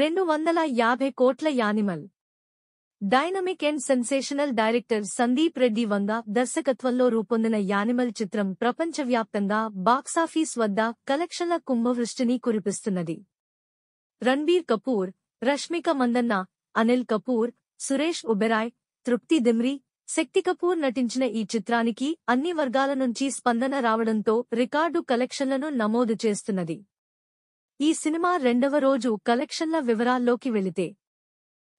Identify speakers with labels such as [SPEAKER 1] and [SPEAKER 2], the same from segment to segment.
[SPEAKER 1] రెండు వందల యాభై కోట్ల animal dynamic and sensational director Sandeep Reddy Vanga దర్శకత్వంలో రూపొందిన యానిమల్ చిత్రం ప్రపంచవ్యాప్తంగా బాక్సాఫీస్ వద్ద కలెక్షన్ల కుంభవృష్టిని కురిపిస్తున్నది రణ్బీర్ కపూర్ రష్మిక మందన్న అనిల్ కపూర్ సురేష్ ఉబెరాయ్ తృప్తి దిమ్రి శక్తి కపూర్ నటించిన ఈ చిత్రానికి అన్ని వర్గాల నుంచి స్పందన రావడంతో రికార్డు కలెక్షన్లను నమోదు చేస్తున్నది ఈ సినిమా రెండవ రోజు కలెక్షన్ల వివరాల్లోకి వెళితే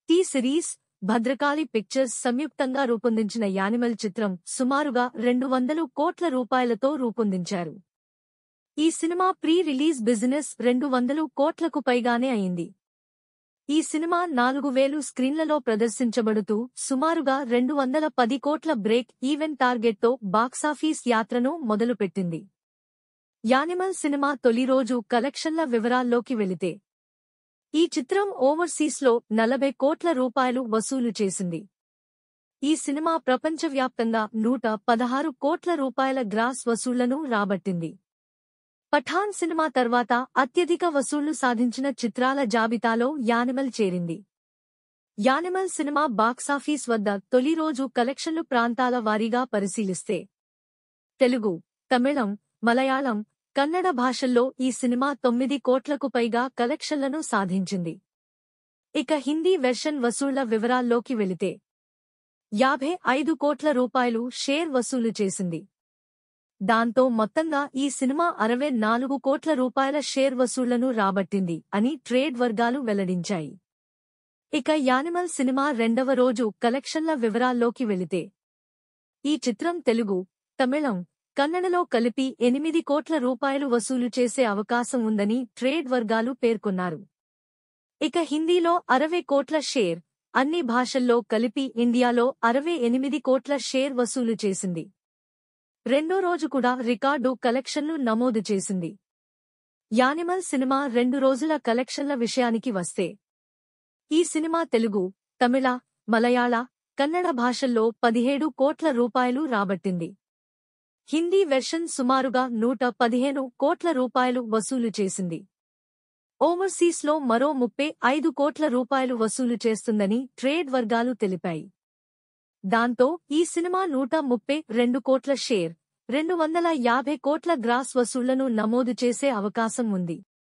[SPEAKER 1] టీ సిరీస్ భద్రకాళి పిక్చర్స్ సంయుక్తంగా రూపొందించిన యానిమల్ చిత్రం సుమారుగా రెండు వందలు కోట్ల రూపాయలతో రూపొందించారు ఈ సినిమా ప్రీ రిలీజ్ బిజినెస్ రెండు వందలు కోట్లకు పైగానే అయింది ఈ సినిమా నాలుగు వేలు స్క్రీన్లలో ప్రదర్శించబడుతూ సుమారుగా రెండు వందల పది కోట్ల బ్రేక్ ఈవెన్ టార్గెట్తో బాక్సాఫీస్ యాత్రను మొదలుపెట్టింది యానిమల్ సినిమా తొలి రోజు కలెక్షన్ల వివరాల్లోకి వెళితే ఈ చిత్రం ఓవర్సీస్లో నలభై కోట్ల రూపాయలు వసూలు చేసింది ఈ సినిమా ప్రపంచవ్యాప్తంగా నూట పదహారు కోట్ల రూపాయల గ్రాస్ వసూళ్లను రాబట్టింది పఠాన్ సినిమా తర్వాత అత్యధిక వసూళ్లు సాధించిన చిత్రాల జాబితాలో యానిమల్ చేరింది యానిమల్ సినిమా బాక్సాఫీస్ వద్ద తొలి రోజు కలెక్షన్లు ప్రాంతాల వారీగా పరిశీలిస్తే తెలుగు తమిళం మలయాళం కన్నడ భాషల్లో ఈ సినిమా తొమ్మిది కోట్లకు పైగా కలెక్షన్లను సాధించింది ఇక హిందీ వెర్షన్ వసూళ్ల వివరాల్లోకి వెళితే యాభై ఐదు కోట్ల రూపాయలు షేర్ వసూలు చేసింది దాంతో మొత్తంగా ఈ సినిమా అరవై నాలుగు కోట్ల రూపాయల షేర్ వసూళ్లను రాబట్టింది అని ట్రేడ్ వర్గాలు వెల్లడించాయి ఇక యానిమల్ సినిమా రెండవ రోజు కలెక్షన్ల వివరాల్లోకి వెళితే ఈ చిత్రం తెలుగు తమిళం కన్నడలో కలిపి ఎనిమిది కోట్ల రూపాయలు వసూలు చేసే అవకాశం ఉందని ట్రేడ్ వర్గాలు పేర్కొన్నారు ఇక హిందీలో అరవై కోట్ల షేర్ అన్ని భాషల్లో కలిపి ఇండియాలో అరవై ఎనిమిది కోట్ల షేర్ వసూలు చేసింది రెండో రోజు కూడా రికార్డు కలెక్షన్లు నమోదు చేసింది యానిమల్ సినిమా రెండు రోజుల కలెక్షన్ల విషయానికి వస్తే ఈ సినిమా తెలుగు తమిళ మలయాళ కన్నడ భాషల్లో పదిహేడు కోట్ల రూపాయలు రాబట్టింది హిందీ వెర్షన్ సుమారుగా నూట పదిహేను కోట్ల రూపాయలు వసూలు చేసింది ఓవర్సీస్లో మరో ముప్పై ఐదు కోట్ల రూపాయలు వసూలు చేస్తుందని ట్రేడ్ వర్గాలు తెలిపాయి దాంతో ఈ సినిమా నూట ముప్పై రెండు కోట్ల షేర్ రెండు వందల యాభై కోట్ల గ్రాస్ వసూళ్లను నమోదు చేసే అవకాశం ఉంది